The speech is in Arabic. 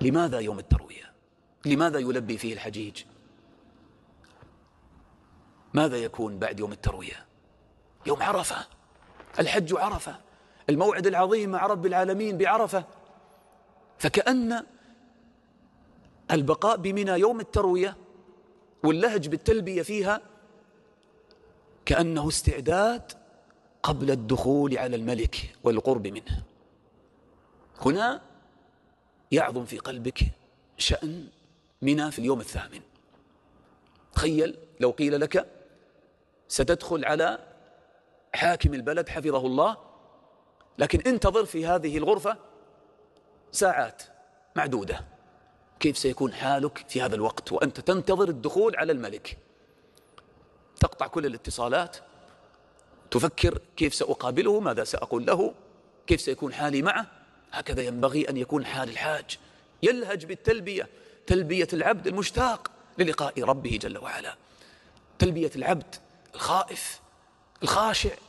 لماذا يوم التروية لماذا يلبي فيه الحجيج ماذا يكون بعد يوم التروية يوم عرفة الحج عرفة الموعد العظيم مع رب العالمين بعرفة فكأن البقاء بمنى يوم التروية واللهج بالتلبية فيها كأنه استعداد قبل الدخول على الملك والقرب منه هنا يعظم في قلبك شأن منى في اليوم الثامن تخيل لو قيل لك ستدخل على حاكم البلد حفظه الله لكن انتظر في هذه الغرفة ساعات معدودة كيف سيكون حالك في هذا الوقت وأنت تنتظر الدخول على الملك تقطع كل الاتصالات تفكر كيف سأقابله ماذا سأقول له كيف سيكون حالي معه هكذا ينبغي أن يكون حال الحاج يلهج بالتلبية تلبية العبد المشتاق للقاء ربه جل وعلا تلبية العبد الخائف الخاشع